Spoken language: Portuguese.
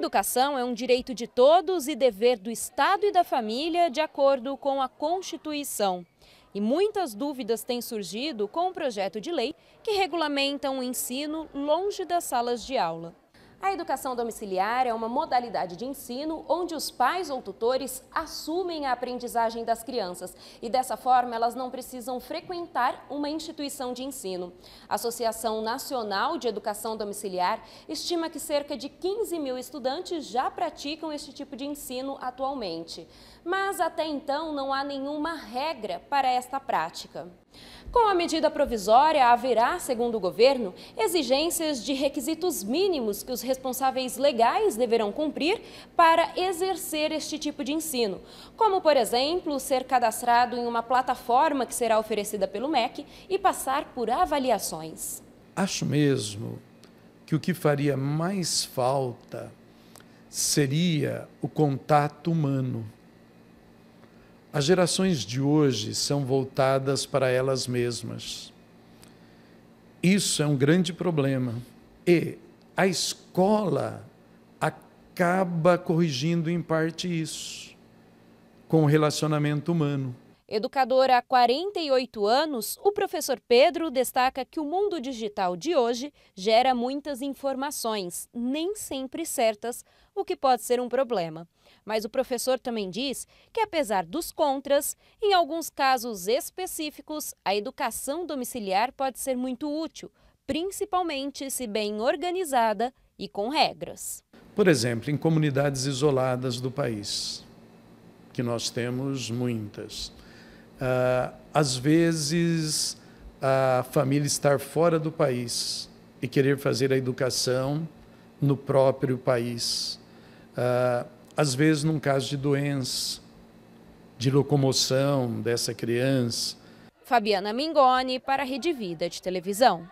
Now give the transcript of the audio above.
educação é um direito de todos e dever do Estado e da família, de acordo com a Constituição. E muitas dúvidas têm surgido com o projeto de lei que regulamenta o um ensino longe das salas de aula. A educação domiciliar é uma modalidade de ensino onde os pais ou tutores assumem a aprendizagem das crianças e, dessa forma, elas não precisam frequentar uma instituição de ensino. A Associação Nacional de Educação Domiciliar estima que cerca de 15 mil estudantes já praticam este tipo de ensino atualmente. Mas, até então, não há nenhuma regra para esta prática. Com a medida provisória, haverá, segundo o governo, exigências de requisitos mínimos que os responsáveis legais deverão cumprir para exercer este tipo de ensino, como, por exemplo, ser cadastrado em uma plataforma que será oferecida pelo MEC e passar por avaliações. Acho mesmo que o que faria mais falta seria o contato humano. As gerações de hoje são voltadas para elas mesmas. Isso é um grande problema. E a escola acaba corrigindo em parte isso, com o relacionamento humano. Educador há 48 anos, o professor Pedro destaca que o mundo digital de hoje gera muitas informações, nem sempre certas, o que pode ser um problema. Mas o professor também diz que, apesar dos contras, em alguns casos específicos, a educação domiciliar pode ser muito útil principalmente se bem organizada e com regras. Por exemplo, em comunidades isoladas do país, que nós temos muitas, ah, às vezes a família estar fora do país e querer fazer a educação no próprio país, ah, às vezes num caso de doença, de locomoção dessa criança. Fabiana Mingoni para a Rede Vida de Televisão.